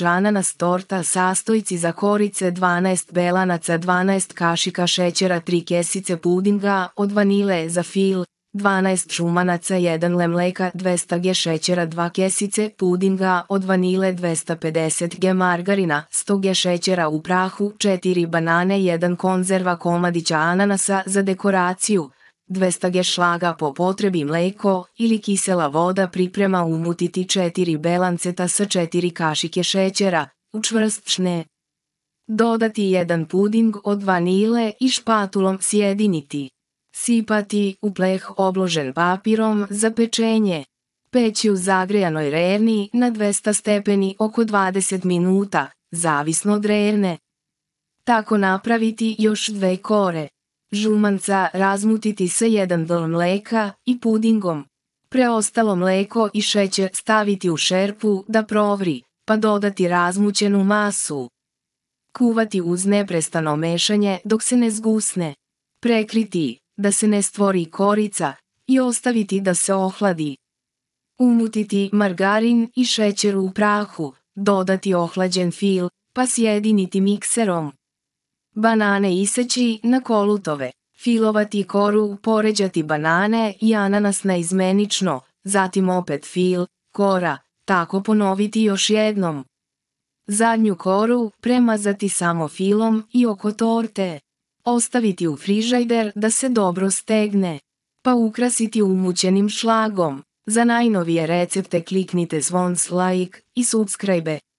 lančana storta torta sastojci za korice 12 belanaca 12 kašika šećera 3 kesice pudinga od vanile za fil 12 šumanaca 1 le mleka 200 g šećera 2 kesice pudinga od vanile 250 g margarina 100 g šećera u prahu 4 banane 1 konzerva komadića ananasa za dekoraciju 200 g šlaga po potrebi mleko ili kisela voda priprema umutiti 4 belanceta sa 4 kašike šećera, učvrstšne. Dodati jedan puding od vanile i špatulom sjediniti. Sipati u pleh obložen papirom za pečenje. Peći u zagrejanoj rerni na 200 stepeni oko 20 minuta, zavisno od rerne. Tako napraviti još dve kore. Žumanca razmutiti sa jedan dl mleka i pudingom. Preostalo mleko i šećer staviti u šerpu da provri, pa dodati razmućenu masu. Kuvati uz neprestano mešanje dok se ne zgusne. Prekriti, da se ne stvori korica, i ostaviti da se ohladi. Umutiti margarin i šećer u prahu, dodati ohlađen fil, pa sjediniti mikserom. Banane iseći na kolutove, filovati koru, poređati banane i ananas na izmenično, zatim opet fil, kora, tako ponoviti još jednom. Zadnju koru premazati samo filom i oko torte. Ostaviti u frižajder da se dobro stegne. Pa ukrasiti umućenim šlagom. Za najnovije recepte kliknite zvon like i subscribe.